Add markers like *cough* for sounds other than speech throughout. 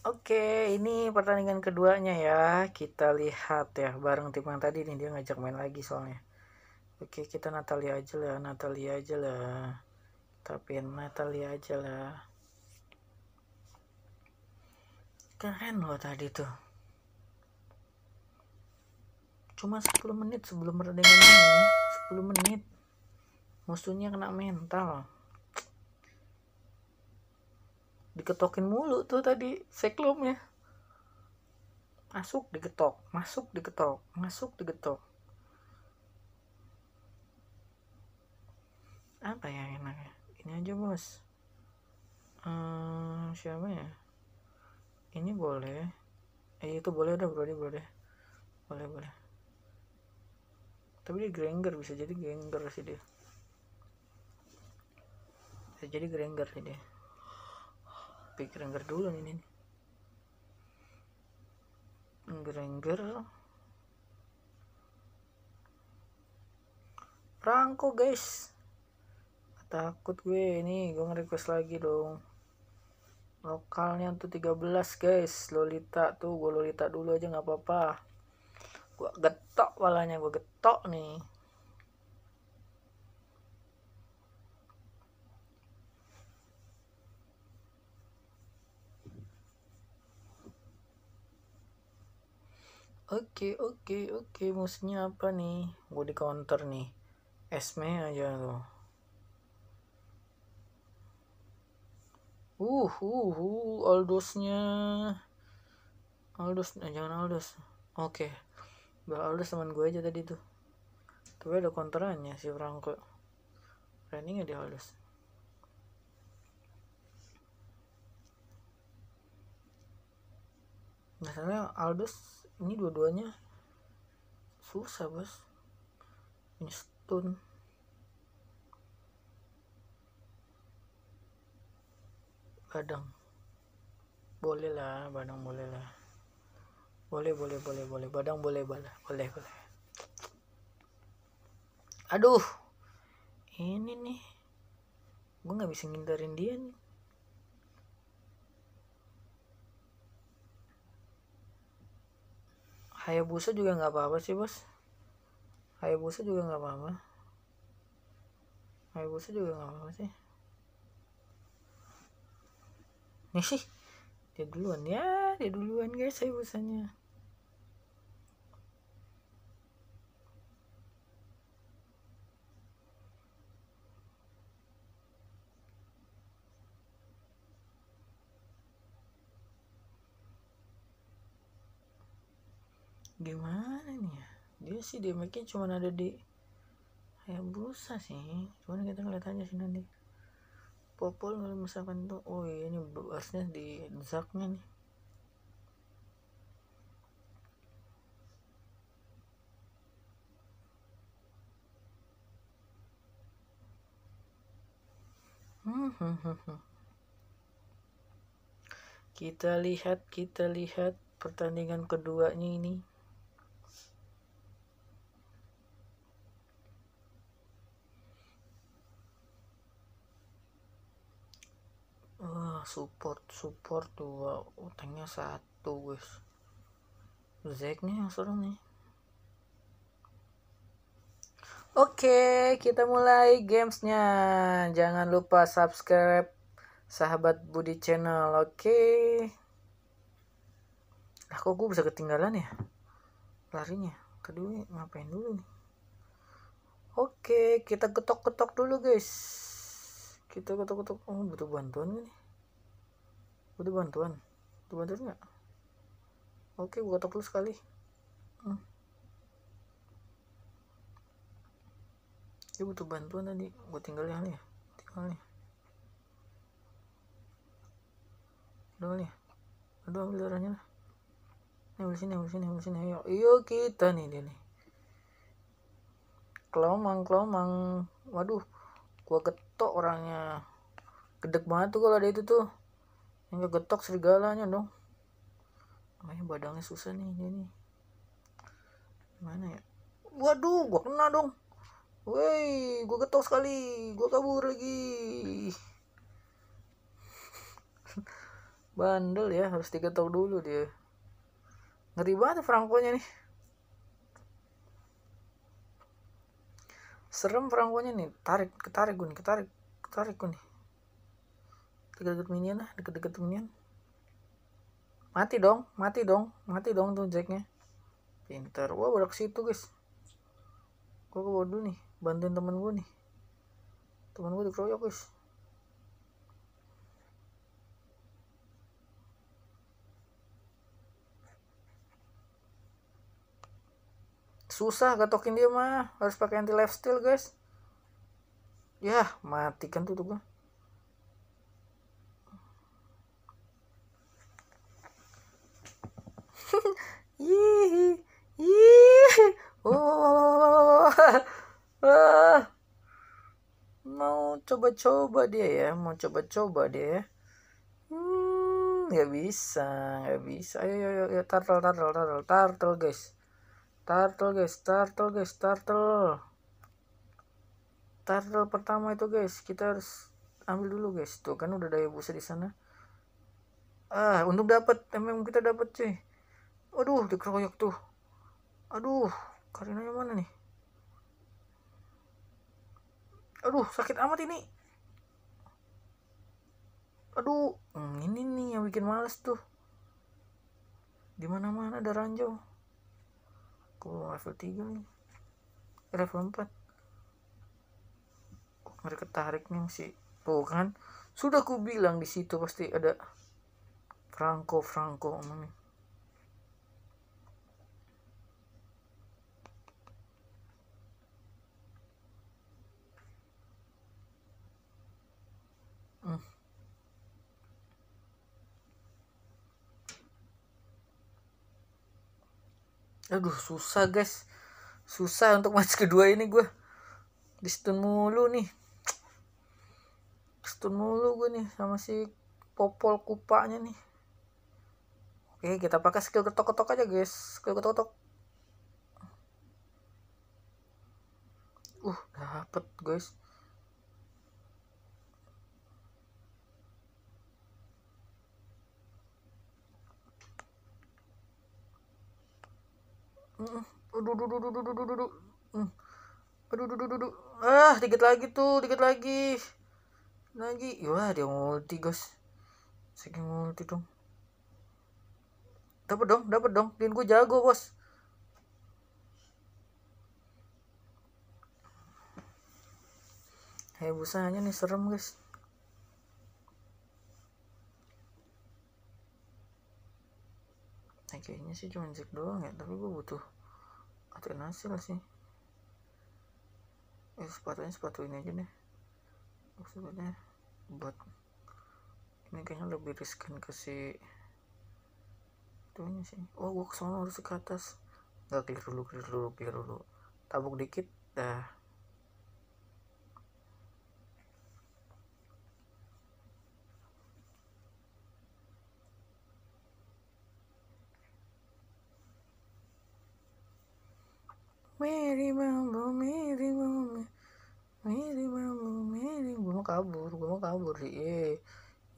Oke, ini pertandingan keduanya ya. Kita lihat ya, bareng tim yang tadi nih dia ngajak main lagi soalnya. Oke, kita Natalia aja lah, Natalia aja lah. Tapi Natalia aja lah. Keren loh tadi tuh. Cuma 10 menit sebelum pertandingan ini, 10 menit. Musuhnya kena mental diketokin mulu tuh tadi seklumnya masuk diketok masuk diketok masuk diketok apa ya enaknya ini aja bos hmm, siapa ya ini boleh eh itu boleh udah bro boleh boleh boleh boleh tapi dia granger bisa jadi granger sih dia bisa jadi granger sih dia pikir engger dulu nih ini engger engger guys takut gue ini gue nge-request lagi dong lokalnya untuk 13 guys lolita tuh gue lolita dulu aja nggak apa-apa gue getok walanya gue getok nih Oke, okay, oke, okay, oke, okay. apa nih? Gue di counter nih. Esme aja loh. Uh, uh, uh, Aldosnya. Aldos, nah, jangan Aldos. Oke. Okay. Bah, Aldos teman gue aja tadi tuh. Tapi ada counterannya si Franco. Berani nggak di Aldos? Masalahnya Aldos ini dua-duanya susah bos ini stone badang boleh lah badang boleh lah boleh boleh boleh boleh badang boleh boleh boleh boleh aduh ini nih gue nggak bisa ngindarin dia nih Hayabusa juga nggak apa-apa sih bos Hayabusa juga nggak apa-apa Hayabusa juga nggak apa-apa sih nih sih dia duluan ya dia duluan guys Hayabusanya gimana nih ya dia sih dia mungkin cuma ada di busa sih cuman kita ngeliat aja sih nanti Popol kalau misalkan tuh oh iya ini harusnya di Zaknya nih *laughs* kita lihat kita lihat pertandingan keduanya ini support support dua utangnya oh, satu guys zeknya yang seru nih Oke, kita mulai gamesnya. Jangan lupa subscribe sahabat Budi channel. Oke. Ah kok gue bisa ketinggalan ya? Larinya. Kedua ngapain dulu nih? Oke, kita ketok-ketok dulu guys. Kita ketok-ketok. Oh, butuh bantuan nih butuh bantuan butuh bantuan nggak oke gue ketok dulu sekali hmm. dia butuh bantuan tadi gue tinggal yang nih ya. tinggal nih tinggal nih aduh ambil darahnya lah ambil sini ambil sini ambil sini ayo iyo kita nih dia nih kelomang kelomang waduh gua ketok orangnya gedek banget tuh kalau ada itu tuh ini getok serigalanya dong. Makanya badangnya susah nih ini. Mana ya? Waduh, gua kena dong. Woi, gua getok sekali. Gua kabur lagi. *laughs* Bandel ya, harus digetok dulu dia. Ngeri banget Frankonya ya nih. Serem Frankonya nih. Tarik, ketarik gue nih, ketarik, ketarik gue nih deket-deket minion lah deket-deket minion mati dong mati dong mati dong tuh jacknya pinter wah udah situ guys gue ke dulu nih bantuin temen gua nih temen gue dikeroyok guys susah gatokin dia mah harus pakai anti lifestyle guys ya matikan tuh tuh gua Ih, *laughs* ih, mau coba-coba dia ya, mau coba-coba dia. Ya. Hmm, nggak bisa, nggak bisa. Ayo, ayo, ayo, turtle, turtle, turtle, turtle, guys. Turtle, guys, turtle, guys, turtle. Turtle pertama itu, guys, kita harus ambil dulu, guys. Tuh kan udah daya busa di sana. Ah, untuk dapat, emang kita dapat cuy. Aduh, dikeroyok tuh. Aduh, Karina yang mana nih? Aduh, sakit amat ini. Aduh, hmm, ini nih yang bikin males tuh. dimana mana ada ranjau. Aku level 3 nih. Eh, level 4. Kok ngeri ketarik nih sih. Tuh kan. Sudah ku bilang di situ pasti ada Franco Franco omongnya. aduh susah guys susah untuk match kedua ini gue di stun mulu nih stun mulu gue nih sama si popol kupanya nih oke kita pakai skill ketok-ketok aja guys skill ketok-ketok uh dapet guys Aduh, aduh, aduh, aduh, aduh, aduh. Aduh, aduh, aduh, aduh. Ah, dikit lagi tuh, dikit lagi. Lagi. Wah, dia multi, guys. Saking multi dong. Dapat dong, dapat dong. Din gue jago, bos. busanya nih serem, guys. kayaknya sih cuma Jack doang ya tapi gue butuh latihan hasil sih eh sepatunya sepatu ini aja deh maksudnya buat ini kayaknya lebih riskan ke si itunya sih oh gue kesana harus ke atas gak clear dulu clear dulu clear dulu tabuk dikit dah Mary Mambo, Mary Mambo, Mary Mambo, Mary. Gue mau kabur, gue mau kabur sih. Ye,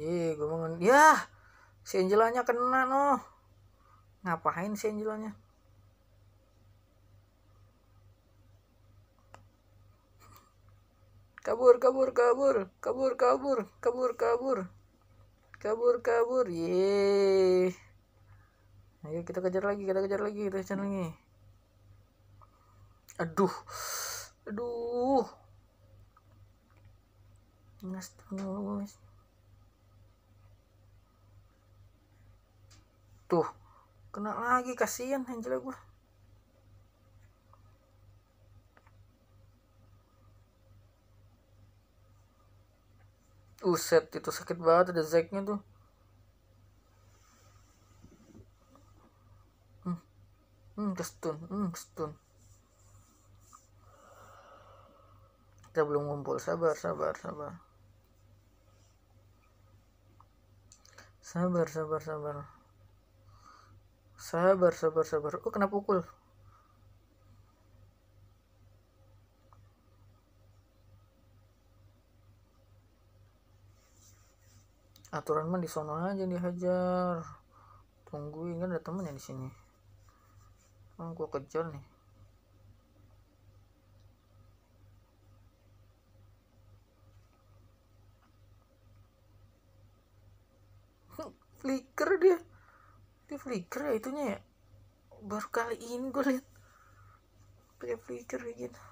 ye, gue mau Ya, si Angelanya kena no, Ngapain si Angelanya? kabur kabur kabur kabur kabur kabur kabur kabur kabur ye ayo kita kejar lagi kita kejar lagi kita kejar lagi aduh aduh tuh kena lagi kasihan Angela gue Uset itu sakit banget ada zeknya tuh Hmm, hmm, stun hmm, kestun. kita belum ngumpul sabar sabar sabar sabar sabar sabar sabar sabar sabar oh kena pukul aturan mah di sono aja dihajar tungguin kan ada temennya di sini oh, gua kejar nih flicker dia dia flicker ya itunya ya baru kali ini gue liat pakai flicker kayak gitu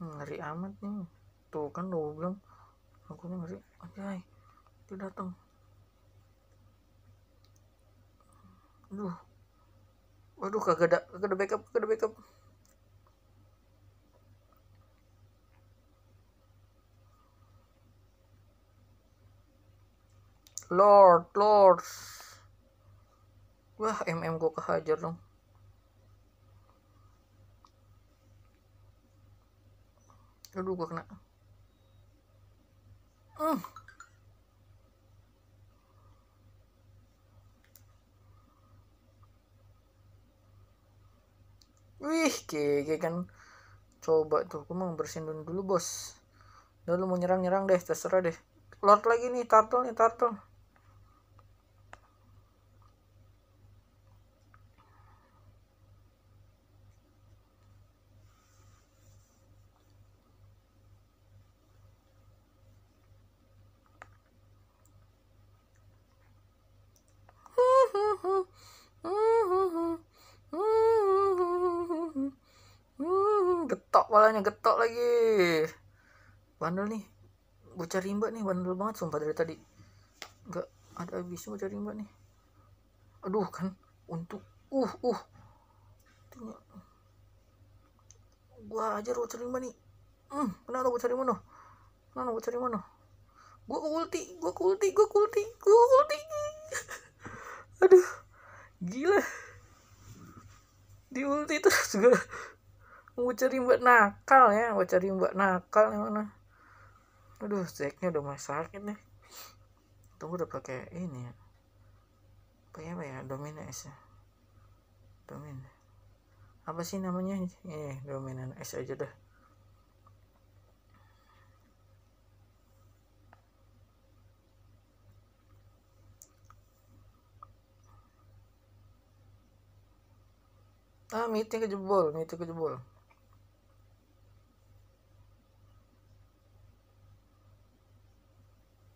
ngeri amat nih tuh kan lo bilang aku nih ngeri okay, dia datang aduh waduh kagak ada kagak ada backup kagak ada backup Lord, Lord. Wah, MM gue kehajar dong. Aduh, gue kena. Hmm. Wih, kayak kan. Coba tuh, gue mau bersihin dulu, bos. Udah lu mau nyerang-nyerang deh, terserah deh. Lord lagi nih, turtle nih, turtle. getok walanya getok lagi bandel nih bocah rimba nih bandel banget sumpah dari tadi nggak ada habisnya bocah rimba nih aduh kan untuk uh uh Tinggal. gua aja bocah rimba nih hmm kenapa bocah rimba noh kenapa bocah rimba noh gua kulti, ulti gua ulti gua kulti, ulti gua ulti *laughs* aduh gila di ulti terus gua cari buat nakal ya, cari buat nakal emang nah. Aduh, Zacknya udah mulai sakit nih. Tunggu udah pakai ini ya. Pakai apa ya? Domain S ya. Domain. Apa sih namanya? Eh, domain S aja dah. Ah, meeting kejebol, meeting kejebol.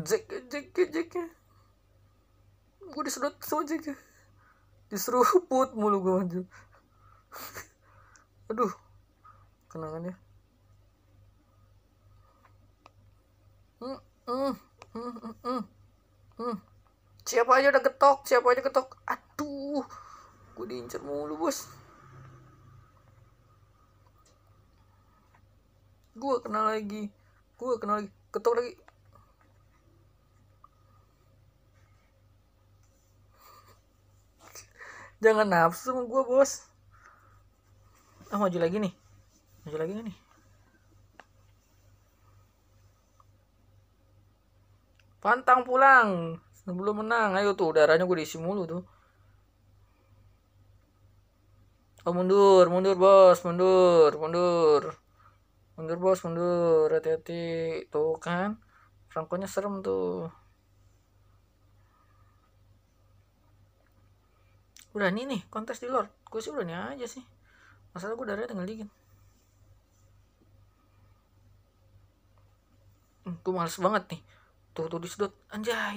Jack, Jack, Jack. Gue disedot sama Jack. Diseruput mulu gue anjir. Aduh. Kenangannya. Hmm, hmm, hmm, hmm, hmm. hmm. Siapa aja udah ketok, siapa aja ketok. Aduh. Gue diincer mulu, Bos. Gue kenal lagi. Gue kenal lagi. Ketok lagi jangan nafsu sama gue bos ah maju lagi nih maju lagi nih pantang pulang sebelum menang ayo tuh udaranya gue diisi mulu tuh Oh mundur, mundur bos, mundur, mundur. Mundur bos, mundur. Hati-hati. Tuh kan. Rangkonya serem tuh. udah nih nih kontes di Lord gue sih udah nih aja sih masalah gue darahnya tinggal dikit hmm, gue males banget nih tuh tuh disedot anjay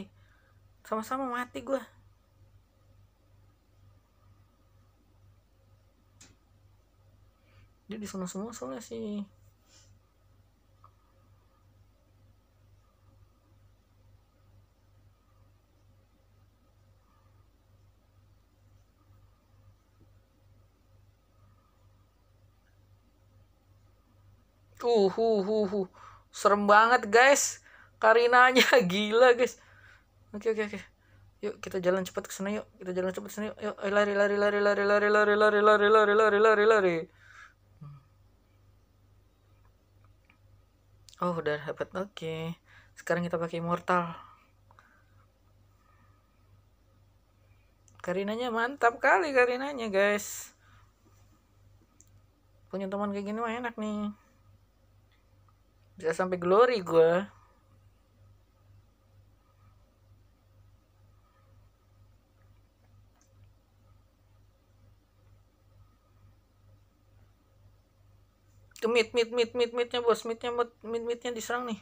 sama-sama mati gue dia di semua soalnya sih Tuh, hu, hu, hu. Serem banget, guys. Karinanya gila, guys. Oke, oke, oke. Yuk, kita jalan cepat ke sana yuk. Kita jalan cepat ke sana yuk. Yuk, lari, lari, lari, lari, lari, lari, lari, lari, lari, lari, lari, lari. Oh, udah dapat. Oke. Okay. Sekarang kita pakai mortal Karinanya mantap kali karinanya, guys. Punya teman kayak gini mah enak nih bisa sampai glory gue itu mid mid mid mid midnya bos midnya mid mid midnya diserang nih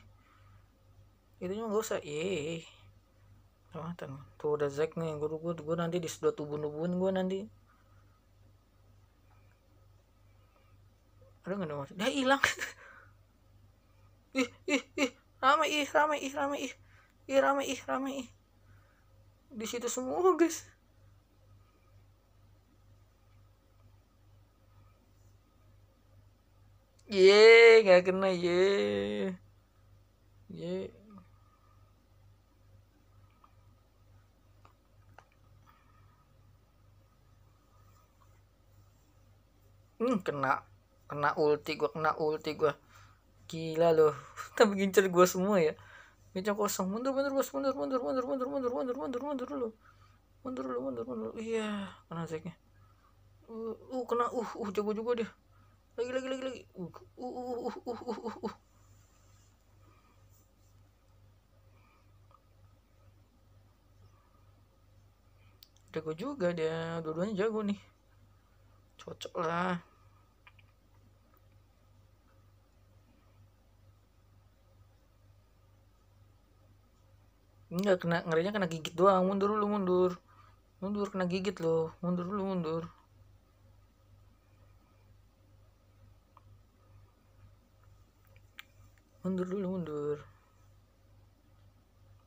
itu nya gak usah eh Tuh, tuh udah Zack nih gue gue gue nanti disedot ubun-ubun gue nanti ada nggak nomor dia hilang *laughs* ih ih ih ramai ih ramai ih ramai ih ih ramai ih ramai ih di situ semua guys ye nggak kena ye ye hmm kena kena ulti gua kena ulti gua gila loh *laughs* tapi gincer gua semua ya meja kosong mundur mundur bos mundur mundur mundur mundur mundur mundur mundur mundur lo mundur lo mundur mundur iya kena seknya uh, uh, kena uh uh jago juga dia lagi lagi lagi lagi uh, uh uh uh uh uh uh uh, uh. jago juga dia dua-duanya jago nih cocok lah enggak kena ngerinya kena gigit doang mundur lu mundur mundur kena gigit lo mundur lu mundur mundur dulu mundur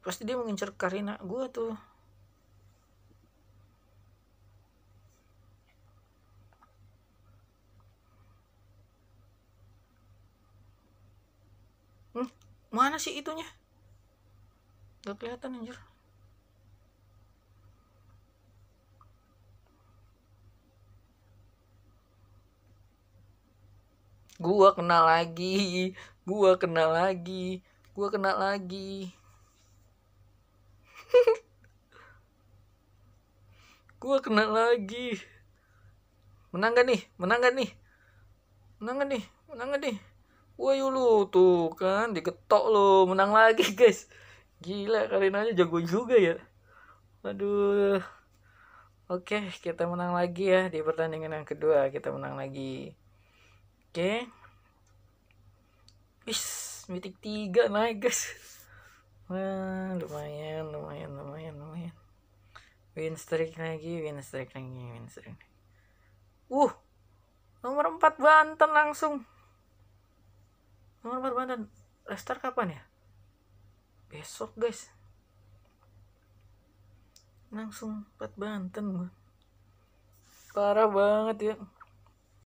pasti dia mengincar Karina gua tuh hmm, mana sih itunya Gak kelihatan anjir. Gua kenal lagi, gua kenal lagi, gua kenal lagi. *laughs* gua kenal lagi. Menang gak nih? Menang gak nih? Menang gak nih? Menang gak nih? Wah lu tuh kan diketok lo menang lagi guys. Gila Karinanya jago juga ya. Aduh. Oke, kita menang lagi ya di pertandingan yang kedua. Kita menang lagi. Oke. Wis, mitik tiga naik, guys. Wah, lumayan, lumayan, lumayan, lumayan. Win streak lagi, win streak lagi, win streak. Uh. Nomor empat Banten langsung. Nomor empat Banten. Restart kapan ya? besok guys langsung empat Banten gue parah banget ya